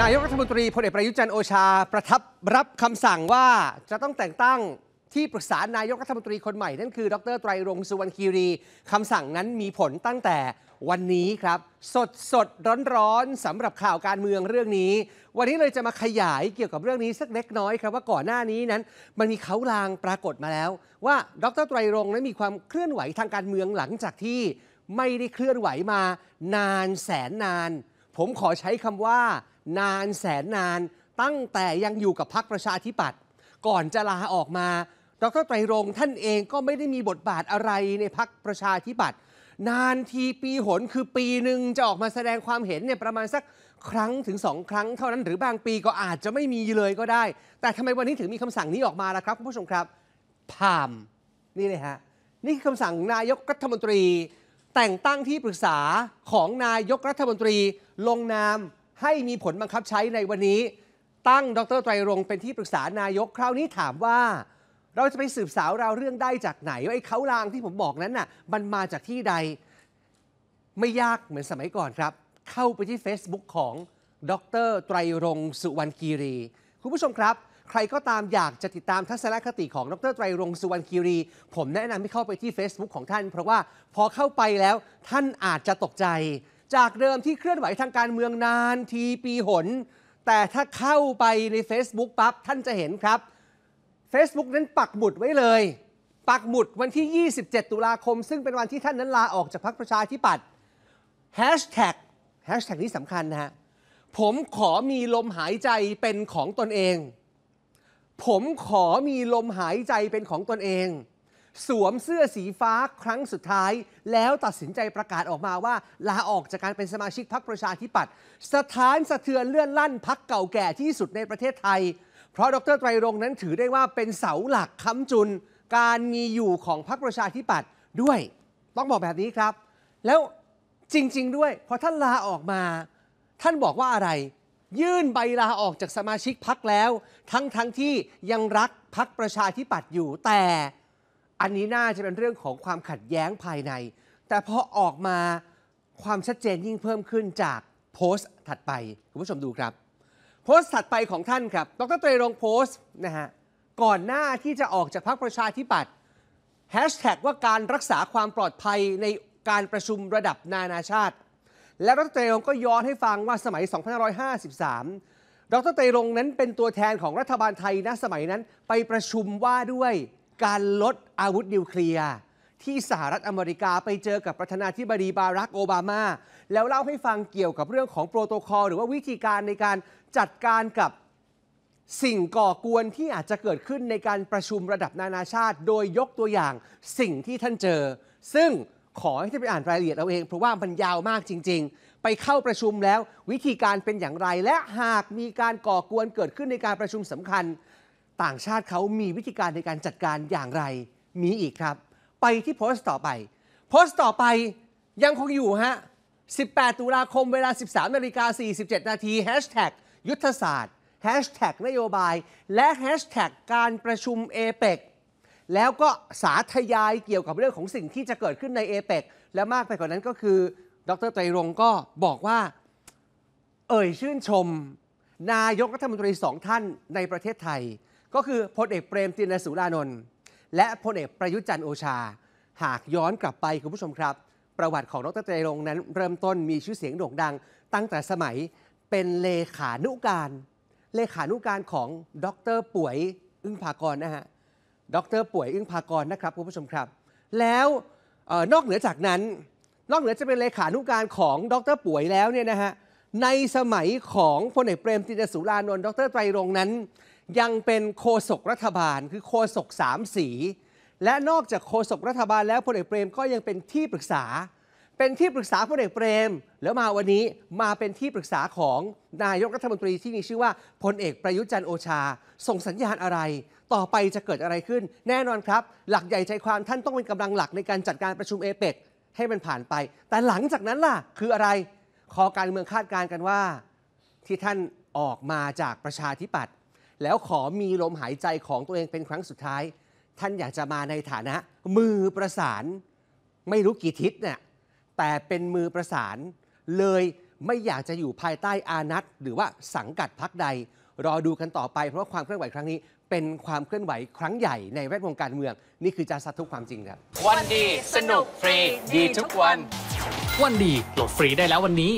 นายกรัฐมนตรีพลเอกประยุจันโอชา ประทับรับคำสั่งว่าจะต้องแต่งตั้งที่ปรึกษานายกรัฐมนตรีคนใหม่นั่นคือ ดรไตรรงสุวรรณคีรีคำสั่งนั้นมีผลตั้งแต่วันนี้ครับ สดสดร้อนร้อนสำหรับข่าวการเมืองเรื่องนี้ วันนี้เลยจะมาขยายเกี่ยวกับเรื่องนี้สักเล็กน้อยครับ ว่าก่อนหน้านี้นั้นมันมีเขาลางปรากฏมาแล้ว ว่าดรไตรรงนั้นมีความเคลื่อนไหวทางการเมืองหลังจากที่ไม่ได้เคลื่อนไหวมา นานแสนนานผมขอใช้คำว่า นานแสนนานตั้งแต่ ยังอยู่กับพรรคประชาธิปัตย์ก่อนจะลาออกมา ดรไตรรงท่านเองก็ไม่ได้มีบทบาทอะไรในพรรคประชาธิปัตย์นานทีปีหน คือปีหนึ่งจะออกมาแสดงความเห็นเนี่ยประมาณสักครั้งถึงสองครั้งเท่านั้น หรือบางปีก็อาจจะไม่มีเลยก็ได้ แต่ทำไมวันนี้ถึงมีคำสั่งนี้ออกมาล่ะครับคุณผู้ชมครับพาม นี่เลยฮะนี่คือคำสั่งนายกรัฐมนตรีแต่งตั้งที่ปรึกษาของนายกรัฐมนตรีลงนามให้มีผลบังคับใช้ในวันนี้ ตั้งดรไตรรงเป็นที่ปรึกษานายก คราวนี้ถามว่า เราจะไปสืบสาวเราเรื่องได้จากไหนว่าไอ้เขาลางที่ผมบอกนั้นน่ะ มันมาจากที่ใด ไม่ยากเหมือนสมัยก่อนครับ เข้าไปที่ Facebook ของดรไตรรงสุวรรณกีรี คุณผู้ชมครับใครก็ตามอยากจะติดตามทัศนคติของดรไตรรงสุวรรณคีรี ผมแนะนำให้เข้าไปที่ Facebook ของท่าน เพราะว่าพอเข้าไปแล้วท่านอาจจะตกใจ จากเดิมที่เคลื่อนไหวทางการเมืองนานทีปีหน แต่ถ้าเข้าไปใน Facebook ปั๊บ ท่านจะเห็นครับ Facebook นั้นปักหมุดไว้เลย ปักหมุดวันที่ 27 ตุลาคม ซึ่งเป็นวันที่ท่านนั้นลาออกจากพรรคประชาธิปัตย์แฮชแท็กแฮชแท็กนี้สำคัญนะฮะผมขอมีลมหายใจเป็นของตนเองผมขอมีลมหายใจเป็นของตนเอง สวมเสื้อสีฟ้าครั้งสุดท้าย แล้วตัดสินใจประกาศออกมาว่า ลาออกจากการเป็นสมาชิกพรรคประชาธิปัตย์สถานสะเทือนเลื่อนลั่นพักเก่าแก่ที่สุดในประเทศไทย เพราะดรไตรรงนั้นถือได้ว่าเป็นเสาหลักค้ำจุน การมีอยู่ของพรรคประชาธิปัตย์ด้วย ต้องบอกแบบนี้ครับ แล้วจริง ๆด้วยพอท่านลาออกมา ท่านบอกว่าอะไรยื่นใบลาออกจากสมาชิกพักแล้ว ทั้งทั้งที่ยังรักพักประชาธิปัตย์อยู่ แต่อันนี้น่าจะเป็นเรื่องของความขัดแย้งภายใน แต่พอออกมาความชัดเจนยิ่งเพิ่มขึ้นจากโพสต์ถัดไปคุณผู้ชมดูครับ โพสต์ถัดไปของท่านครับดรเตยรงโพสต์นะฮะก่อนหน้าที่จะออกจากพักประชาธิปัตย์แฮชแท็กว่าการรักษาความปลอดภัยในการประชุมระดับนานาชาติและดรเตยรงก็ย้อนให้ฟังว่าสมัย 2553 ดรเตยรงนั้นเป็นตัวแทนของรัฐบาลไทยณสมัยนั้น ไปประชุมว่าด้วยการลดอาวุธนิวเคลียร์ที่สหรัฐอเมริกาไปเจอกับประธานาธิบดีบารักโอบามา แล้วเล่าให้ฟังเกี่ยวกับเรื่องของโปรโตโคอล หรือว่าวิธีการในการจัดการกับสิ่งก่อกวนที่อาจจะเกิดขึ้นในการประชุมระดับนานาชาติโดยยกตัวอย่างสิ่งที่ท่านเจอ ซึ่งขอให้ท่านไปอ่านรายละเอียดเอาเองเพราะว่ามันยาวมากจริงๆ ไปเข้าประชุมแล้ววิธีการเป็นอย่างไรและหากมีการก่อกวนเกิดขึ้นในการประชุมสำคัญ ต่างชาติเขามีวิธีการในการจัดการอย่างไรมีอีกครับ ไปที่โพสต์ต่อไป โพสต์ต่อไปยังคงอยู่ฮะ 18 ตุลาคมเวลา 13นาฬิกา 47 นาทีแฮชแท็กยุทธศาสตร์แฮชแท็กนโยบาย และแฮชแท็กการประชุมเอเปกแล้วก็สาธยายเกี่ยวกับเรื่องของสิ่งที่จะเกิดขึ้นในเอเปกและมากไปกว่านนั้นก็คือดรไตรรงก็บอกว่า เอ่ยชื่นชม นายกรัฐมนตรีสองท่านในประเทศไทย ก็คือพลเอกเปรมตินสุรานนท์และพลเอกประยุจันโอชา หากย้อนกลับไปคุณผู้ชมครับ ประวัติของดรไตรรงนั้น เริ่มต้นมีชื่อเสียงโด่งดัง ตั้งแต่สมัยเป็นเลขานุการเลขานุการของดรป่วยอึ้งภากรนะฮะดรป่วยอึ้งพากรนะครับคุณผู้ชมครับแล้วนอกเหนือจากนั้น นอกเหนือจะเป็นเลขานุการของดรป่วยแล้วเนี่ยนะฮะในสมัยของพลเอกเปรมตินสุรานนท์ดรไตรรงนั้น ยังเป็นโฆษกรัฐบาล คือโฆษกสามสี และนอกจากโฆษกรัฐบาล แล้วพลเอกเปรมก็ยังเป็นที่ปรึกษาเป็นที่ปรึกษาพลเอกเปรม แล้วมาวันนี้มาเป็นที่ปรึกษาของนายกรัฐมนตรีที่มีชื่อว่าพลเอกประยุทธ์จันโอชา ส่งสัญญาณอะไร ต่อไปจะเกิดอะไรขึ้น แน่นอนครับ หลักใหญ่ใจความท่านต้องเป็นกำลังหลักในการจัดการประชุมเอเปกให้มันผ่านไป แต่หลังจากนั้นล่ะ คืออะไรคอการเมืองคาดการณ์กันว่าที่ท่านออกมาจากประชาธิปัตย์แล้วขอมีลมหายใจของตัวเองเป็นครั้งสุดท้าย ท่านอยากจะมาในฐานะมือประสานไม่รู้กี่ทิศเนี่ยแต่เป็นมือประสานเลยไม่อยากจะอยู่ภายใต้อานัตหรือว่าสังกัดพักใด รอดูกันต่อไปเพราะว่าความเคลื่อนไหวครั้งนี้เป็นความเคลื่อนไหวครั้งใหญ่ในแวดวงการเมือง นี่คือจาซัดทุกความจริงครับวันดีสนุกฟรี ดีทุกวัน วันดีโหลดฟรีได้แล้ววันนี้